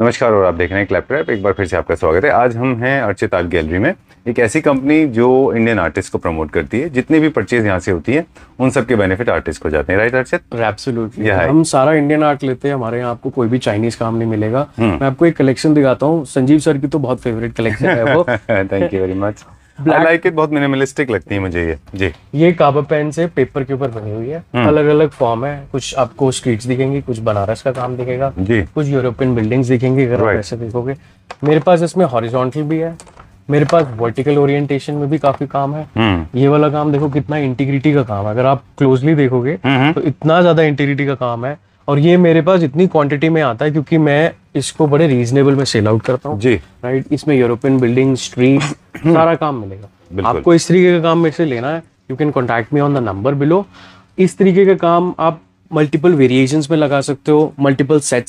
नमस्कार और आप देख रहे हैं क्लैप ट्रैप एक बार फिर से आपका स्वागत है आज हम हैं अर्चित आर्ट गैलरी में एक ऐसी कंपनी जो इंडियन आर्टिस्ट को प्रमोट करती है जितनी भी परचेज यहाँ से होती है उन सब के बेनिफिट आर्टिस्ट को जाते हैं राइट अर्चित एब्सोल्युटली हम सारा इंडियन आर्ट लेते हैं हमारे यहाँ आपको कोई भी चाइनीज काम नहीं मिलेगा हम्म। मैं आपको एक कलेक्शन दिखाता हूँ संजीव सर की तो बहुत फेवरेट कलेक्शन है वो thank you very much black like it बहुत मिनिमलिस्टिक लगती है मुझे ये जी ये काबा पेन से पेपर के ऊपर बनी हुई है अलग अलग फॉर्म है कुछ आपको स्ट्रीट्स दिखेंगी कुछ बनारस का काम दिखेगा जी कुछ यूरोपियन बिल्डिंग्स दिखेंगी अगर आप ऐसे देखोगे मेरे पास इसमें हॉरिजॉन्टल भी है मेरे पास वर्टिकल ओरिएंटेशन में भी काफी काम है हम्म। ये वाला काम देखो कितना इंटीग्रिटी का काम है अगर आप क्लोजली देखोगे हम्म, हम्म। तो इतना ज्यादा इंटीग्रिटी का काम है और ये मेरे पास इतनी क्वांटिटी में आता है क्योंकि मैं इसको बड़े रीजनेबल में सेल आउट करता हूँ जी राइट इसमें यूरोपियन बिल्डिंग स्ट्रीट सारा काम मिलेगा आपको इस तरीके का काम मेरे से लेना है you can contact me on the number below इस तरीके का काम आप मल्टीपल वेरिएशन में लगा सकते हो मल्टीपल सेट